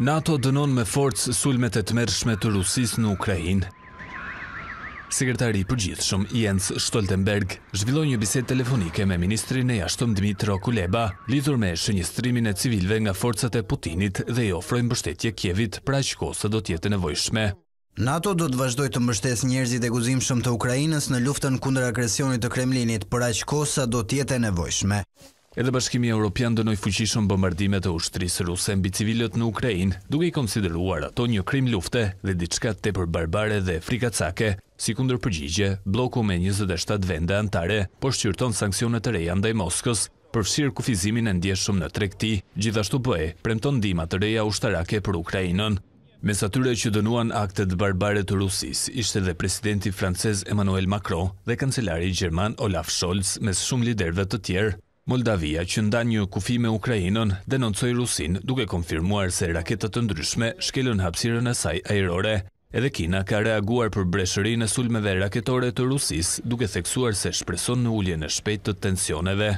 NATO dënon me forcë sulmet e tmerrshme të Rusisë në Ukrainë. Sekretari i përgjithshëm Jens Stoltenberg zhvilloi një bisedë telefonike me ministrin e jashtëm Dmitro Kuleba, lidhur me shënjestrimin e civilëve nga forcat e Putinit dhe i ofroi mbështetje Kievit për aq kohë sa do të jetë nevojshme. NATO do të vazhdojë të mbështesë njerëzit e guximshëm të Ukrainës në luftën kundër agresionit të Kremlinit për aq kohë sa do të jetë nevojshme. Edhe Bashkimi Evropian dënoi fuqishëm bombardimet e ushtrisë ruse mbi civilët në Ukrainë, duke i konsideruar ato një krim lufte dhe diçka tepër barbare dhe frikacake. Si kundër përgjigje, bloku me 27 vende antare po shqyrton sankcionet e reja ndaj Moskës, përfshirë kufizimin e ndjeshëm në trekti, gjithashtu bëhe po premton dima të reja ushtarake për Ukrajinën. Mes atyre që dënuan aktet barbare të Rusis, ishte dhe presidenti francez Emmanuel Macron dhe kancelari gjerman Olaf Scholz mes shumë liderve të tjerë. Moldavia, që nda një kufi me Ukrajinën, denoncoj Rusin duke konfirmuar se raketët të ndryshme shkelën hapsiren e saj aerore. Edhe Kina ka reaguar për breshërin e sulmeve raketore të Rusis duke theksuar se shpreson në ullje e shpejt të tensioneve.